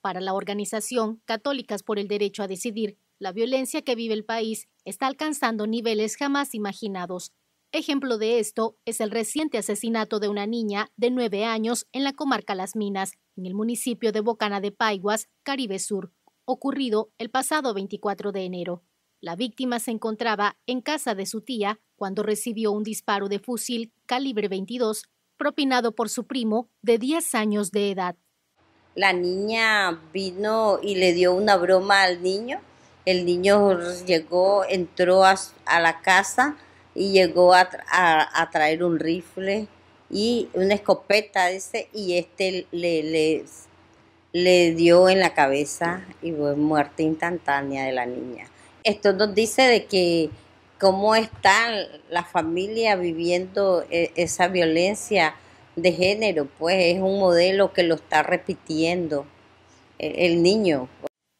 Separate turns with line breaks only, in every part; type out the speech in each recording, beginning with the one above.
Para la organización Católicas por el Derecho a Decidir, la violencia que vive el país está alcanzando niveles jamás imaginados. Ejemplo de esto es el reciente asesinato de una niña de nueve años en la comarca Las Minas, en el municipio de Bocana de Paiguas, Caribe Sur, ocurrido el pasado 24 de enero. La víctima se encontraba en casa de su tía cuando recibió un disparo de fusil calibre 22 propinado por su primo de 10 años de edad la
niña vino y le dio una broma al niño. El niño llegó, entró a, la casa y llegó a, traer un rifle y una escopeta, dice, y este le, le, le dio en la cabeza y fue muerte instantánea de la niña. Esto nos dice de que cómo está la familia viviendo eh, esa violencia de género, pues es un modelo que lo está repitiendo e, el, niño.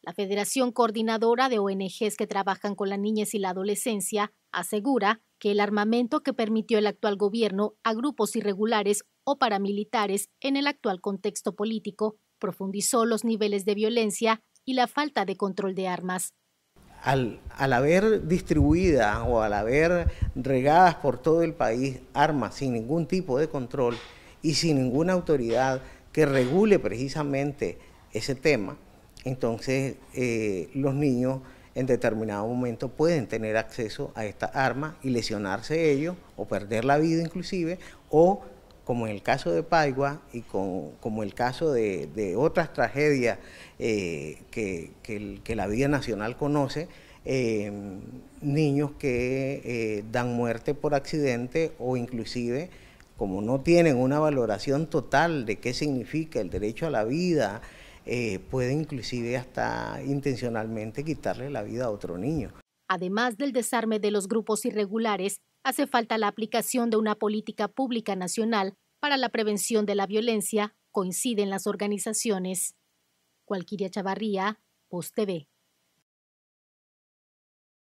La Federación Coordinadora de ONGs que trabajan con la niñez y la adolescencia asegura que el armamento que permitió el actual gobierno a grupos irregulares o paramilitares en el actual contexto político profundizó los niveles de violencia y la falta de control de armas.
Al, al, haber distribuidas o al haber regadas por todo el país armas sin ningún tipo de control, y sin ninguna autoridad que regule precisamente ese tema, entonces eh, los niños en determinado momento pueden tener acceso a esta arma y lesionarse ellos o perder la vida inclusive o como en el caso de Paigua y como el caso de, otras tragedias eh, que, la vida nacional conoce, em, niños que eh, dan muerte por accidente o inclusive como no tienen una valoración total de qué significa el derecho a la vida, eh, puede inclusive hasta intencionalmente quitarle la vida a otro niño.
Además del desarme de los grupos irregulares, hace falta la aplicación de una política pública nacional para la prevención de la violencia, coinciden las organizaciones. Cualquiria Chavarría, Post TV.